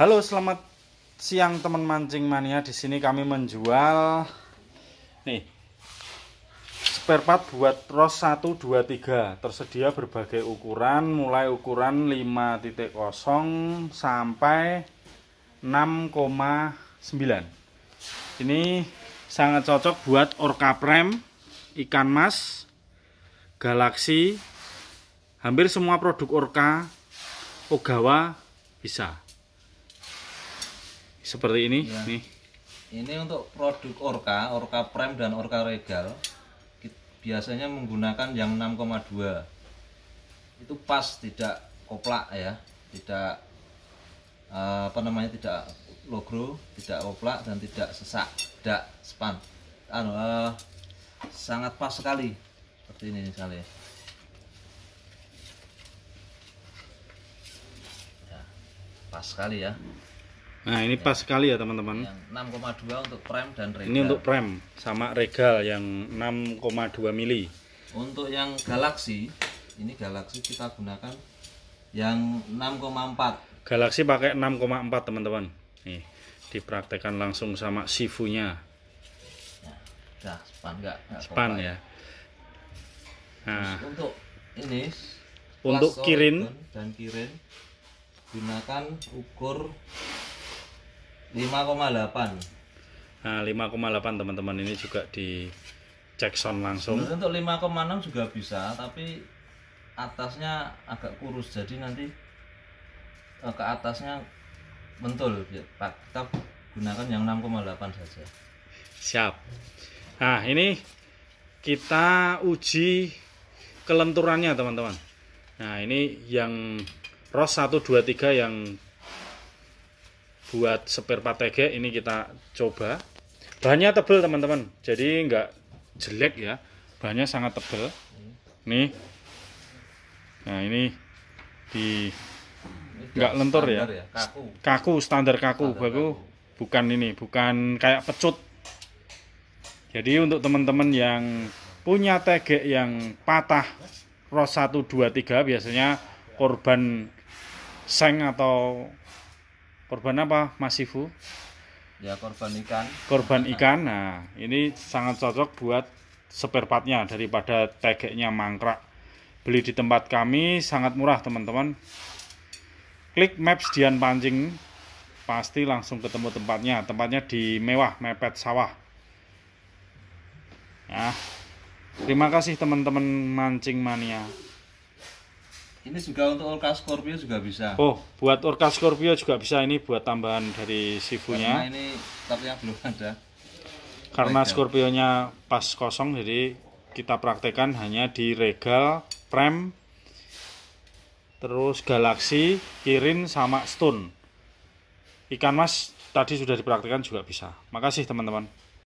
Halo, selamat siang teman mancing mania. Di sini kami menjual nih spare part buat Ros 123. Tersedia berbagai ukuran, mulai ukuran 5.0 sampai 6,9. Ini sangat cocok buat orca prem, ikan mas, galaksi, hampir semua produk orca Ogawa bisa seperti ini ya. nih ini untuk produk Orca Orca Prime dan Orca Regal biasanya menggunakan yang 6,2 itu pas tidak koplak ya tidak eh, apa namanya tidak logro tidak koplak dan tidak sesak tidak span anu, uh, sangat pas sekali seperti ini misalnya ya, pas sekali ya Nah, ini pas sekali ya, teman-teman. 6,2 untuk prem dan regal. Ini untuk prem sama regal yang 6,2 mili. Untuk yang Galaxy, ini Galaxy kita gunakan yang 6,4. Galaxy pakai 6,4, teman-teman. Nih, dipraktekan langsung sama sifunya. Nah, ya, span enggak? enggak span ya. ya. Nah, Terus untuk ini untuk kirin dan kirin gunakan ukur 5,8 nah 5,8 teman-teman ini juga di cek sound langsung untuk 5,6 juga bisa tapi atasnya agak kurus jadi nanti eh, ke atasnya mentul ya, kita gunakan yang 6,8 saja siap nah ini kita uji kelenturannya teman-teman nah ini yang ROS 123 yang buat spare part ini kita coba bahannya tebel teman-teman jadi nggak jelek ya bahannya sangat tebel nih nah ini di nggak lentur ya. ya kaku, standar kaku bukan ini bukan kayak pecut jadi untuk teman-teman yang punya TG yang patah ROS 123 biasanya korban seng atau Korban apa, Mas Sifu? Ya korban ikan. Korban ikan. Nah, ini sangat cocok buat spare daripada tegeknya mangkrak. Beli di tempat kami sangat murah, teman-teman. Klik Maps Dian Pancing pasti langsung ketemu tempatnya. Tempatnya di Mewah, Mepet Sawah. Ya. Terima kasih teman-teman mancing mania. Ini juga untuk Orca Scorpio juga bisa. Oh, buat Orca Scorpio juga bisa ini buat tambahan dari sifunya. Karena ini tapi yang belum ada. Karena Scorpionya pas kosong jadi kita praktekkan hanya di regal, prem, terus galaksi, kirin sama stone. Ikan mas tadi sudah dipraktekkan juga bisa. Makasih teman-teman.